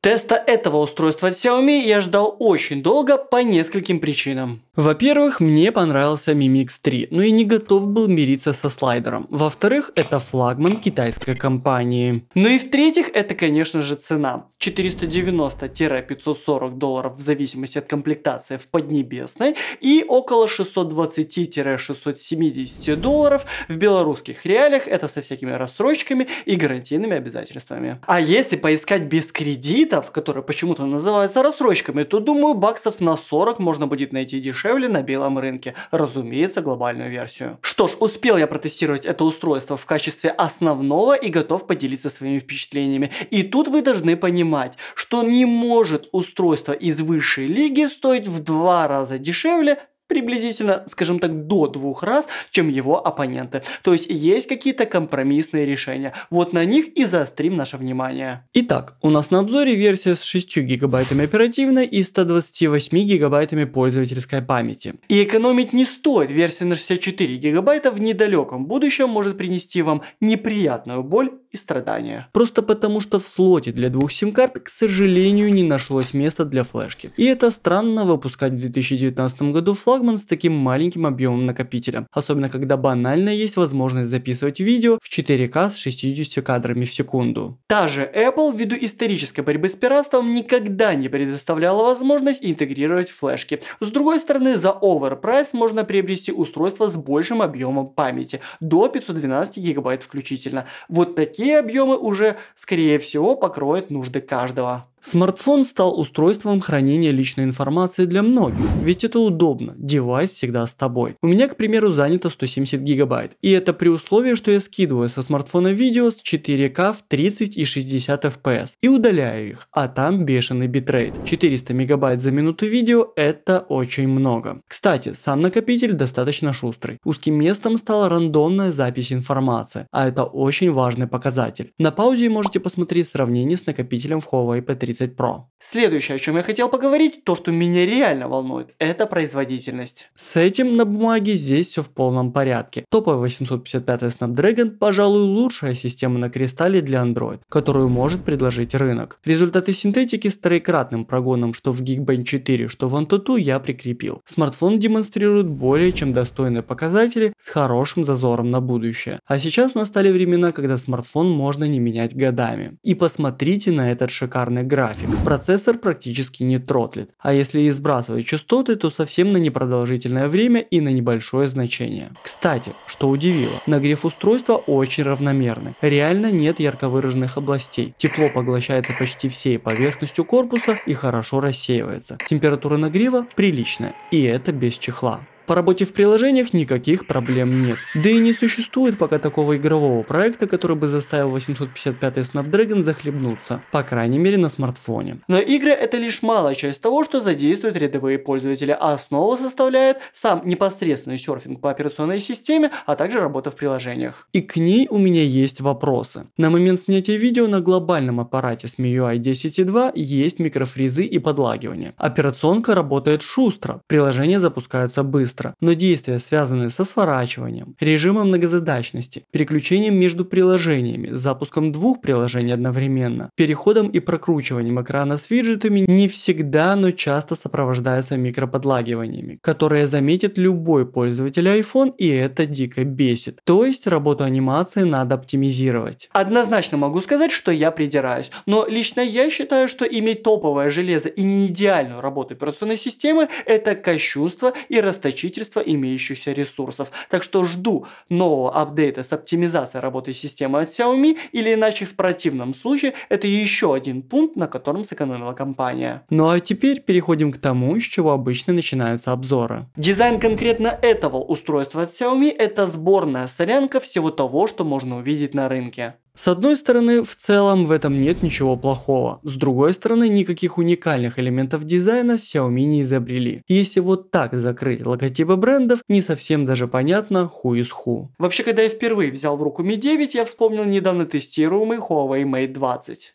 Теста этого устройства от Xiaomi я ждал очень долго по нескольким причинам. Во-первых, мне понравился Mi Mix 3, но я не готов был мириться со слайдером. Во-вторых, это флагман китайской компании. Ну и в-третьих, это конечно же цена. 490-540 долларов в зависимости от комплектации в Поднебесной и около 620-670 долларов в белорусских реалиях, это со всякими рассрочками и гарантийными обязательствами. А если поискать без кредита, кредитов, которые почему-то называются рассрочками, то, думаю, баксов на 40 можно будет найти дешевле на белом рынке. Разумеется, глобальную версию. Что ж, успел я протестировать это устройство в качестве основного и готов поделиться своими впечатлениями. И тут вы должны понимать, что не может устройство из высшей лиги стоить в два раза дешевле, приблизительно, скажем так, до двух раз, чем его оппоненты. То есть есть какие-то компромиссные решения. Вот на них и заострим наше внимание. Итак, у нас на обзоре версия с 6 гигабайтами оперативной и 128 гигабайтами пользовательской памяти. И экономить не стоит, версия на 64 гигабайта в недалеком будущем может принести вам неприятную боль страдания. Просто потому, что в слоте для двух сим-карт, к сожалению, не нашлось места для флешки. И это странно выпускать в 2019 году флагман с таким маленьким объемом накопителя, особенно когда банально есть возможность записывать видео в 4К с 60 кадрами в секунду. Та же Apple ввиду исторической борьбы с пиратством никогда не предоставляла возможность интегрировать флешки. С другой стороны, за overprice можно приобрести устройство с большим объемом памяти, до 512 гигабайт включительно. Вот такие Такие объемы уже, скорее всего, покроют нужды каждого. Смартфон стал устройством хранения личной информации для многих, ведь это удобно, девайс всегда с тобой. У меня, к примеру, занято 170 гигабайт, и это при условии, что я скидываю со смартфона видео с 4К в 30 и 60 FPS и удаляю их, а там бешеный битрейт. 400 мегабайт за минуту видео – это очень много. Кстати, сам накопитель достаточно шустрый. Узким местом стала рандомная запись информации, а это очень важный показатель. На паузе можете посмотреть сравнение с накопителем в Huawei P30 30 Pro. Следующее, о чем я хотел поговорить, то, что меня реально волнует, это производительность. С этим на бумаге здесь все в полном порядке. Топовый 855 Snapdragon, пожалуй, лучшая система на кристалле для Android, которую может предложить рынок. Результаты синтетики с троекратным прогоном что в Geekbench 4, что в Antutu я прикрепил. Смартфон демонстрирует более чем достойные показатели с хорошим зазором на будущее. А сейчас настали времена, когда смартфон можно не менять годами. И посмотрите на этот шикарный график график. Процессор практически не тротлит, а если и сбрасывает частоты, то совсем на непродолжительное время и на небольшое значение. Кстати, что удивило, нагрев устройства очень равномерный. Реально нет ярко выраженных областей. Тепло поглощается почти всей поверхностью корпуса и хорошо рассеивается. Температура нагрева приличная, и это без чехла. По работе в приложениях никаких проблем нет. Да и не существует пока такого игрового проекта, который бы заставил 855 Snapdragon захлебнуться, по крайней мере на смартфоне. Но игры это лишь малая часть того, что задействуют рядовые пользователи, а основу составляет сам непосредственный серфинг по операционной системе, а также работа в приложениях. И к ней у меня есть вопросы. На момент снятия видео на глобальном аппарате с MIUI 10.2 есть микрофризы и подлагивания. Операционка работает шустро, приложения запускаются быстро быстро, но действия, связанные со сворачиванием, режимом многозадачности, переключением между приложениями, запуском двух приложений одновременно, переходом и прокручиванием экрана с виджетами не всегда, но часто сопровождаются микроподлагиваниями, которые заметит любой пользователь iPhone и это дико бесит. То есть работу анимации надо оптимизировать. Однозначно могу сказать, что я придираюсь, но лично я считаю, что иметь топовое железо и не идеальную работу операционной системы – это кощунство и расточительство расточительства имеющихся ресурсов. Так что жду нового апдейта с оптимизацией работы системы от Xiaomi, или иначе в противном случае это еще один пункт, на котором сэкономила компания. Ну а теперь переходим к тому, с чего обычно начинаются обзоры. Дизайн конкретно этого устройства от Xiaomi это сборная солянка всего того, что можно увидеть на рынке. С одной стороны, в целом в этом нет ничего плохого. С другой стороны, никаких уникальных элементов дизайна Xiaomi не изобрели. Если вот так закрыть логотипы брендов, не совсем даже понятно who is ху. Вообще, когда я впервые взял в руку Mi 9, я вспомнил недавно тестируемый Huawei Mate 20.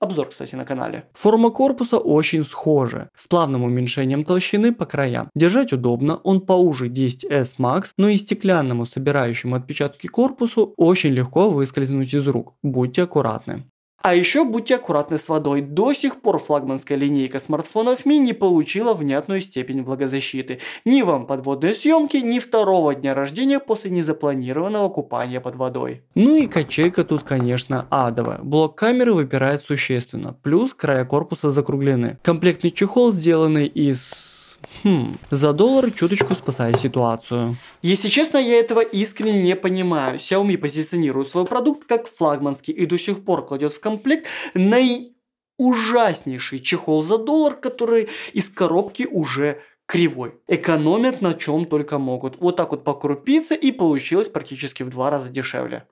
Обзор, кстати, на канале. Форма корпуса очень схожа, с плавным уменьшением толщины по краям. Держать удобно, он поуже 10S Max, но и стеклянному собирающему отпечатки корпусу очень легко выскользнуть из рук. Будьте аккуратны. А еще будьте аккуратны с водой. До сих пор флагманская линейка смартфонов Mi не получила внятную степень влагозащиты. Ни вам подводной съемки, ни второго дня рождения после незапланированного купания под водой. Ну и качелька тут конечно адовая. Блок камеры выпирает существенно, плюс края корпуса закруглены. Комплектный чехол сделанный из Хм, за доллар чуточку спасает ситуацию. Если честно, я этого искренне не понимаю. Xiaomi позиционирует свой продукт как флагманский и до сих пор кладет в комплект наиужаснейший чехол за доллар, который из коробки уже кривой. Экономят на чем только могут. Вот так вот покрупиться и получилось практически в два раза дешевле.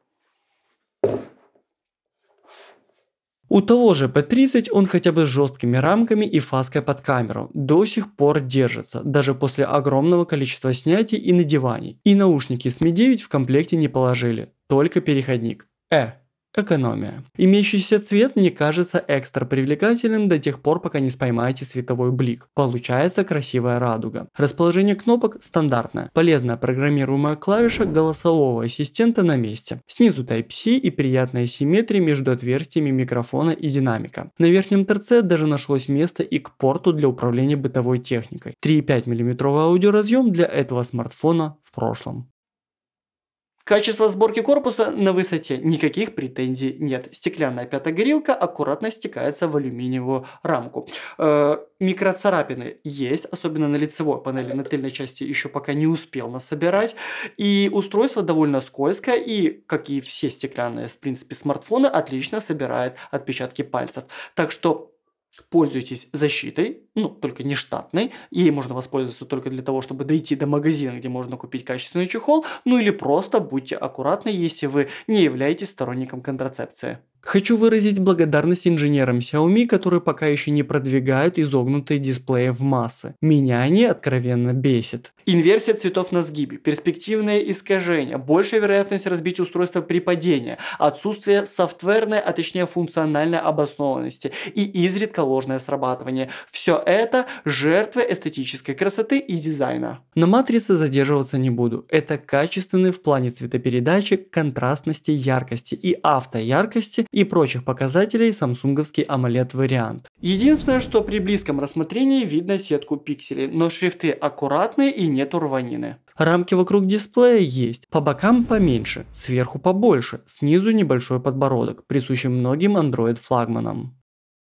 У того же P30 он хотя бы с жесткими рамками и фаской под камеру до сих пор держится, даже после огромного количества снятий и надеваний. И наушники с Mi 9 в комплекте не положили, только переходник. Э, Экономия. Имеющийся цвет не кажется экстра привлекательным до тех пор, пока не споймаете световой блик. Получается красивая радуга. Расположение кнопок стандартное. Полезная программируемая клавиша голосового ассистента на месте. Снизу Type-C и приятная симметрия между отверстиями микрофона и динамика. На верхнем торце даже нашлось место и к порту для управления бытовой техникой. 3,5 мм аудиоразъем для этого смартфона в прошлом. Качество сборки корпуса на высоте, никаких претензий нет. Стеклянная пятогорилка аккуратно стекается в алюминиевую рамку. Э, микроцарапины есть, особенно на лицевой панели, на тыльной части еще пока не успел насобирать. И устройство довольно скользкое, и, как и все стеклянные, в принципе, смартфоны, отлично собирает отпечатки пальцев. Так что пользуйтесь защитой, ну, только не штатной. Ей можно воспользоваться только для того, чтобы дойти до магазина, где можно купить качественный чехол, ну или просто будьте аккуратны, если вы не являетесь сторонником контрацепции. Хочу выразить благодарность инженерам Xiaomi, которые пока еще не продвигают изогнутые дисплеи в массы. Меня они откровенно бесят. Инверсия цветов на сгибе, перспективное искажение, большая вероятность разбить устройство при падении, отсутствие софтверной, а точнее функциональной обоснованности и изредка ложное срабатывание. Все это жертвы эстетической красоты и дизайна. На матрице задерживаться не буду. Это качественный в плане цветопередачи, контрастности, яркости и автояркости и прочих показателей самсунговский AMOLED-вариант. Единственное, что при близком рассмотрении видно сетку пикселей, но шрифты аккуратные и нет рванины. Рамки вокруг дисплея есть, по бокам поменьше, сверху побольше, снизу небольшой подбородок, присущий многим Android-флагманам.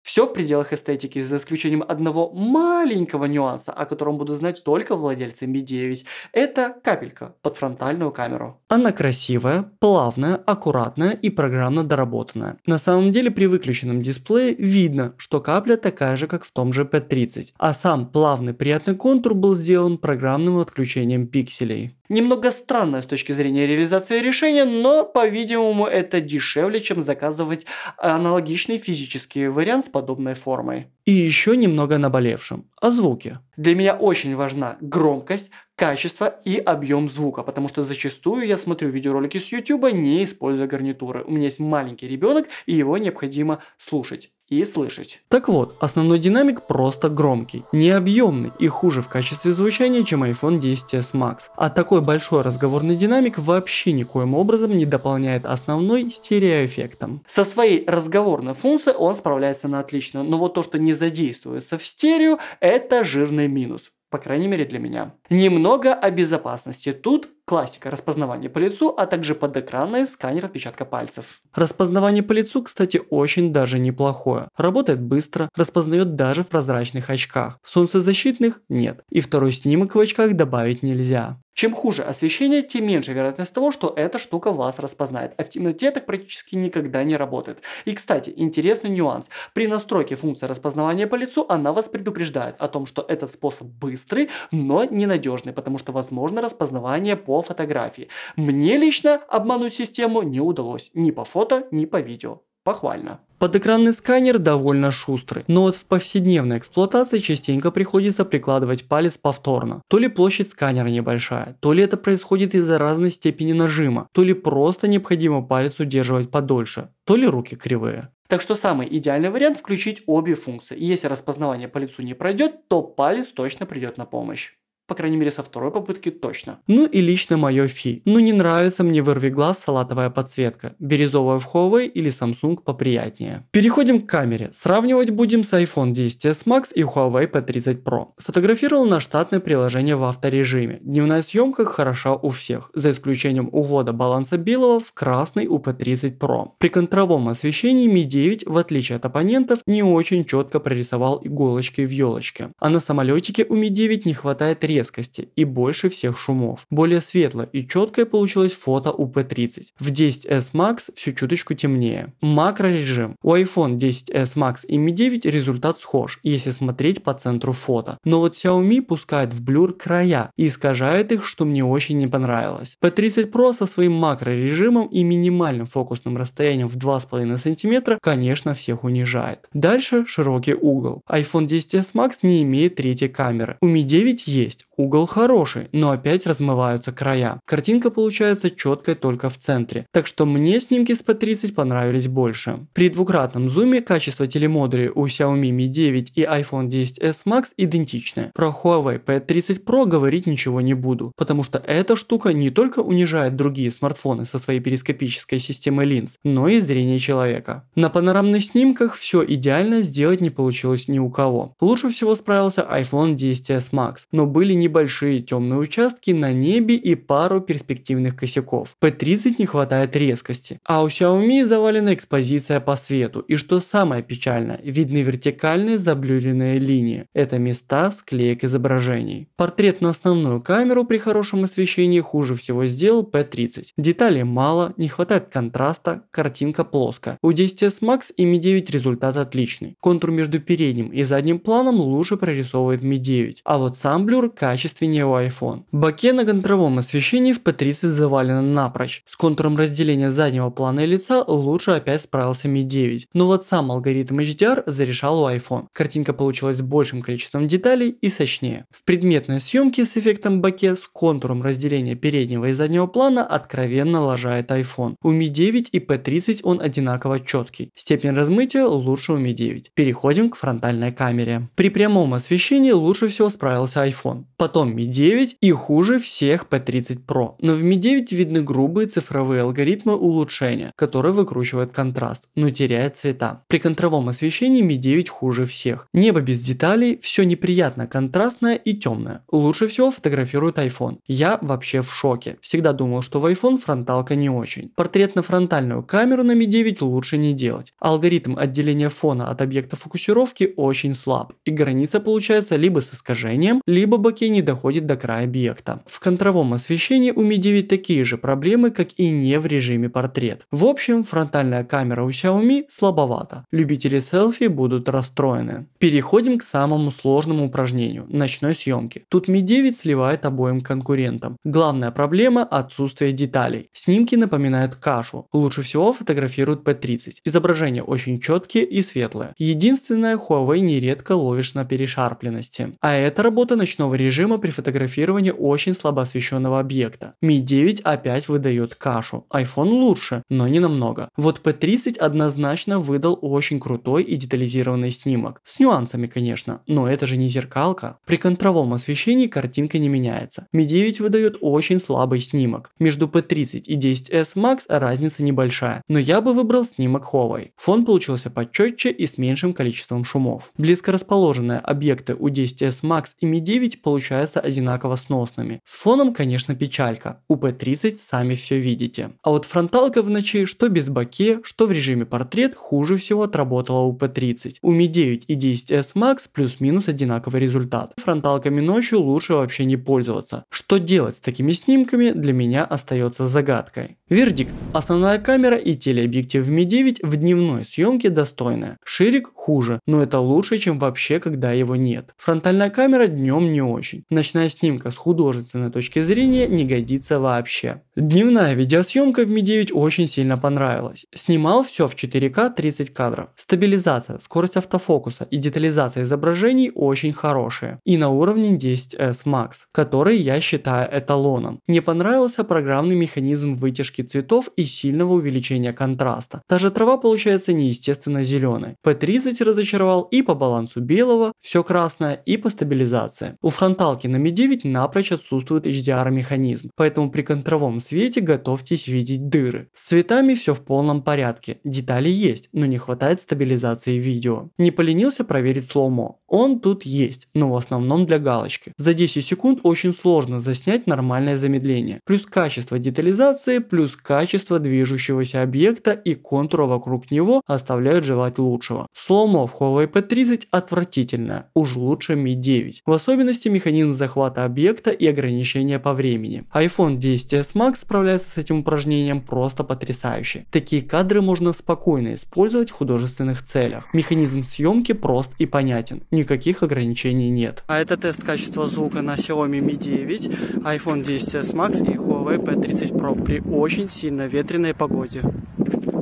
Все в пределах эстетики, за исключением одного маленького нюанса, о котором буду знать только владельцы Mi 9. Это капелька под фронтальную камеру. Она красивая, плавная, аккуратная и программно доработанная. На самом деле при выключенном дисплее видно, что капля такая же, как в том же P30, а сам плавный приятный контур был сделан программным отключением пикселей. Немного странное с точки зрения реализации решения, но, по-видимому, это дешевле, чем заказывать аналогичный физический вариант с подобной формой. И еще немного наболевшим о звуке. Для меня очень важна громкость, качество и объем звука, потому что зачастую я смотрю видеоролики с YouTube, не используя гарнитуры. У меня есть маленький ребенок, и его необходимо слушать и слышать. Так вот, основной динамик просто громкий, необъемный и хуже в качестве звучания, чем iPhone XS Max. А такой большой разговорный динамик вообще никоим образом не дополняет основной стереоэффектом. Со своей разговорной функцией он справляется на отлично, но вот то, что не задействуется в стерео, это жирный минус. По крайней мере для меня. Немного о безопасности. Тут Классика распознавания по лицу, а также под подэкранный сканер отпечатка пальцев. Распознавание по лицу, кстати, очень даже неплохое. Работает быстро, распознает даже в прозрачных очках. Солнцезащитных нет. И второй снимок в очках добавить нельзя. Чем хуже освещение, тем меньше вероятность того, что эта штука вас распознает, а в темноте так практически никогда не работает. И, кстати, интересный нюанс. При настройке функции распознавания по лицу она вас предупреждает о том, что этот способ быстрый, но ненадежный, потому что возможно распознавание по фотографии. Мне лично обмануть систему не удалось ни по фото, ни по видео. Похвально. Подэкранный сканер довольно шустрый, но вот в повседневной эксплуатации частенько приходится прикладывать палец повторно. То ли площадь сканера небольшая, то ли это происходит из-за разной степени нажима, то ли просто необходимо палец удерживать подольше, то ли руки кривые. Так что самый идеальный вариант включить обе функции. Если распознавание по лицу не пройдет, то палец точно придет на помощь. По крайней мере, со второй попытки точно. Ну и лично мое фи. Ну не нравится мне вырви глаз салатовая подсветка. Бирюзовая в Huawei или Samsung поприятнее. Переходим к камере. Сравнивать будем с iPhone 10s Max и Huawei P30 Pro. Фотографировал на штатное приложение в авторежиме. Дневная съемка хороша у всех, за исключением увода баланса белого в красный у P30 Pro. При контровом освещении Mi 9, в отличие от оппонентов, не очень четко прорисовал иголочки в елочке. А на самолетике у Mi 9 не хватает резкости резкости и больше всех шумов. Более светло и четкое получилось фото у P30. В 10s Max все чуточку темнее. Макро режим. У iPhone 10s Max и Mi 9 результат схож, если смотреть по центру фото. Но вот Xiaomi пускает в блюр края и искажает их, что мне очень не понравилось. P30 Pro со своим макро режимом и минимальным фокусным расстоянием в 2,5 см, конечно, всех унижает. Дальше широкий угол. iPhone 10s Max не имеет третьей камеры. У Mi 9 есть, Угол хороший, но опять размываются края. Картинка получается четкой только в центре, так что мне снимки с P30 понравились больше. При двукратном зуме качество телемодули у Xiaomi Mi 9 и iPhone 10s Max идентичны. Про Huawei P30 Pro говорить ничего не буду, потому что эта штука не только унижает другие смартфоны со своей перископической системой линз, но и зрение человека. На панорамных снимках все идеально сделать не получилось ни у кого. Лучше всего справился iPhone 10s Max, но были не небольшие темные участки на небе и пару перспективных косяков. P30 не хватает резкости. А у Xiaomi завалена экспозиция по свету. И что самое печальное, видны вертикальные заблюренные линии. Это места склеек изображений. Портрет на основную камеру при хорошем освещении хуже всего сделал P30. Деталей мало, не хватает контраста, картинка плоская. У 10s Max и Mi 9 результат отличный. Контур между передним и задним планом лучше прорисовывает Mi 9, а вот сам блюр качественный качественнее у iPhone. Боке на контровом освещении в P30 завалено напрочь. С контуром разделения заднего плана и лица лучше опять справился Mi 9. Но вот сам алгоритм HDR зарешал у iPhone. Картинка получилась с большим количеством деталей и сочнее. В предметной съемке с эффектом боке с контуром разделения переднего и заднего плана откровенно лажает iPhone. У Mi 9 и P30 он одинаково четкий. Степень размытия лучше у Mi 9. Переходим к фронтальной камере. При прямом освещении лучше всего справился iPhone. По потом Mi 9 и хуже всех P30 Pro. Но в Mi 9 видны грубые цифровые алгоритмы улучшения, которые выкручивают контраст, но теряют цвета. При контровом освещении Mi 9 хуже всех. Небо без деталей, все неприятно контрастное и темное. Лучше всего фотографирует iPhone. Я вообще в шоке. Всегда думал, что в iPhone фронталка не очень. Портретно-фронтальную камеру на Mi 9 лучше не делать. Алгоритм отделения фона от объекта фокусировки очень слаб, и граница получается либо с искажением, либо бокей не доходит до края объекта. В контровом освещении у Mi 9 такие же проблемы, как и не в режиме портрет. В общем, фронтальная камера у Xiaomi слабовата. Любители селфи будут расстроены. Переходим к самому сложному упражнению – ночной съемки. Тут Mi 9 сливает обоим конкурентам. Главная проблема – отсутствие деталей. Снимки напоминают кашу. Лучше всего фотографируют P30. Изображения очень четкие и светлые. Единственное, Huawei нередко ловишь на перешарпленности. А это работа ночного режима режима при фотографировании очень слабо освещенного объекта. Mi 9 опять выдает кашу. iPhone лучше, но не намного. Вот P30 однозначно выдал очень крутой и детализированный снимок. С нюансами, конечно, но это же не зеркалка. При контровом освещении картинка не меняется. Mi 9 выдает очень слабый снимок. Между P30 и 10S Max разница небольшая, но я бы выбрал снимок Huawei. Фон получился почетче и с меньшим количеством шумов. Близко расположенные объекты у 10S Max и Mi 9 получили получаются одинаково сносными. С фоном, конечно, печалька. У P30 сами все видите. А вот фронталка в ночи, что без боке, что в режиме портрет, хуже всего отработала у P30. У Mi 9 и 10S Max плюс-минус одинаковый результат. Фронталками ночью лучше вообще не пользоваться. Что делать с такими снимками для меня остается загадкой. Вердикт. Основная камера и телеобъектив в Mi 9 в дневной съемке достойная. Ширик хуже, но это лучше, чем вообще, когда его нет. Фронтальная камера днем не очень случай. Ночная снимка с художественной точки зрения не годится вообще. Дневная видеосъемка в Mi 9 очень сильно понравилась. Снимал все в 4К 30 кадров. Стабилизация, скорость автофокуса и детализация изображений очень хорошие. И на уровне 10S Max, который я считаю эталоном. Мне понравился программный механизм вытяжки цветов и сильного увеличения контраста. Даже трава получается неестественно зеленой. P30 разочаровал и по балансу белого, все красное и по стабилизации. У фронта зажигалки на Ми-9 напрочь отсутствует HDR-механизм, поэтому при контровом свете готовьтесь видеть дыры. С цветами все в полном порядке, детали есть, но не хватает стабилизации видео. Не поленился проверить слоумо. Он тут есть, но в основном для галочки. За 10 секунд очень сложно заснять нормальное замедление. Плюс качество детализации, плюс качество движущегося объекта и контура вокруг него оставляют желать лучшего. Слоумо в Huawei P30 отвратительное, уж лучше Mi 9. В особенности механизм механизм захвата объекта и ограничения по времени. iPhone 10s Max справляется с этим упражнением просто потрясающе. Такие кадры можно спокойно использовать в художественных целях. Механизм съемки прост и понятен, никаких ограничений нет. А это тест качества звука на Xiaomi Mi 9, iPhone 10s Max и Huawei P30 Pro при очень сильно ветреной погоде.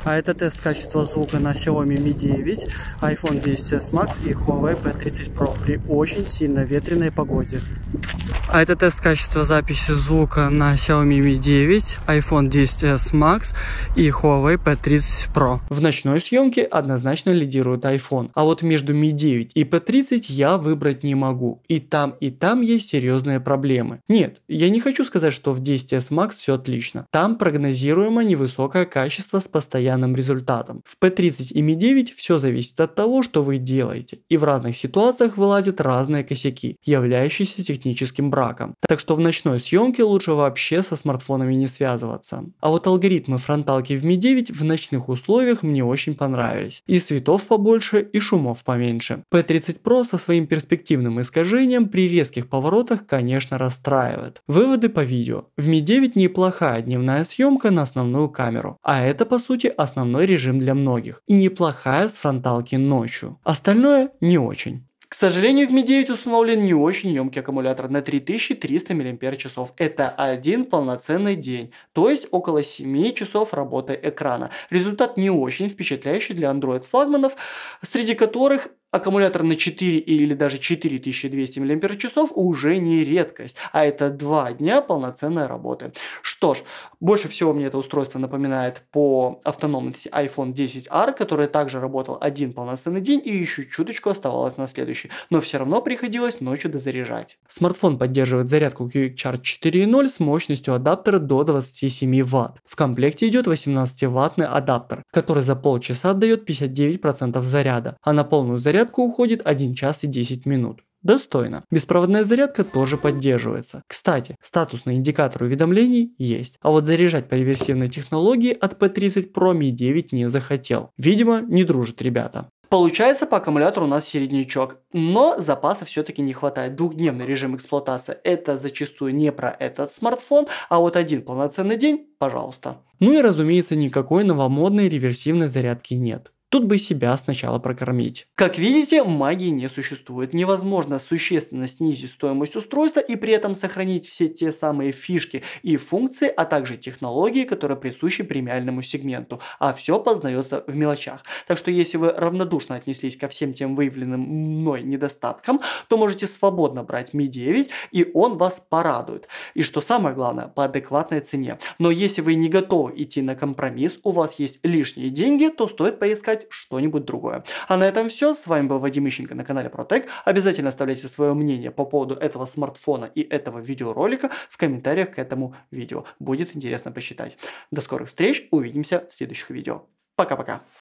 А это тест качества звука на Xiaomi Mi 9, iPhone 10s Max и Huawei P30 Pro при очень сильно ветреной погоде. А это тест качества записи звука на Xiaomi Mi 9, iPhone 10s Max и Huawei P30 Pro. В ночной съемке однозначно лидирует iPhone, а вот между Mi 9 и P30 я выбрать не могу. И там, и там есть серьезные проблемы. Нет, я не хочу сказать, что в 10s Max все отлично. Там прогнозируемо невысокое качество с постоянным результатом. В P30 и Mi 9 все зависит от того, что вы делаете. И в разных ситуациях вылазят разные косяки, являющиеся техническим мраком. Так что в ночной съемке лучше вообще со смартфонами не связываться. А вот алгоритмы фронталки в Mi 9 в ночных условиях мне очень понравились. И цветов побольше, и шумов поменьше. P30 Pro со своим перспективным искажением при резких поворотах, конечно, расстраивает. Выводы по видео. В Mi 9 неплохая дневная съемка на основную камеру, а это по сути основной режим для многих. И неплохая с фронталки ночью. Остальное не очень. К сожалению, в Mi 9 установлен не очень емкий аккумулятор на 3300 мАч. Это один полноценный день, то есть около 7 часов работы экрана. Результат не очень впечатляющий для Android флагманов, среди которых аккумулятор на 4 или даже 4200 мАч уже не редкость, а это 2 дня полноценной работы. Что ж, больше всего мне это устройство напоминает по автономности iPhone 10R, который также работал один полноценный день и еще чуточку оставалось на следующий, но все равно приходилось ночью дозаряжать. Смартфон поддерживает зарядку Quick Charge 4.0 с мощностью адаптера до 27 Вт. В комплекте идет 18 ваттный адаптер, который за полчаса отдает 59% заряда, а на полную зарядку зарядку уходит 1 час и 10 минут. Достойно. Беспроводная зарядка тоже поддерживается. Кстати, статусный индикатор уведомлений есть, а вот заряжать по реверсивной технологии от P30 Pro Mi 9 не захотел. Видимо, не дружат ребята. Получается, по аккумулятору у нас середнячок, но запаса все-таки не хватает. Двухдневный режим эксплуатации – это зачастую не про этот смартфон, а вот один полноценный день – пожалуйста. Ну и разумеется, никакой новомодной реверсивной зарядки нет. Тут бы себя сначала прокормить. Как видите, магии не существует. Невозможно существенно снизить стоимость устройства и при этом сохранить все те самые фишки и функции, а также технологии, которые присущи премиальному сегменту. А все познается в мелочах. Так что если вы равнодушно отнеслись ко всем тем выявленным мной недостаткам, то можете свободно брать Mi 9 и он вас порадует. И что самое главное, по адекватной цене. Но если вы не готовы идти на компромисс, у вас есть лишние деньги, то стоит поискать искать что-нибудь другое. А на этом все. С вами был Вадим Ищенко на канале Протек. Обязательно оставляйте свое мнение по поводу этого смартфона и этого видеоролика в комментариях к этому видео. Будет интересно посчитать. До скорых встреч. Увидимся в следующих видео. Пока-пока.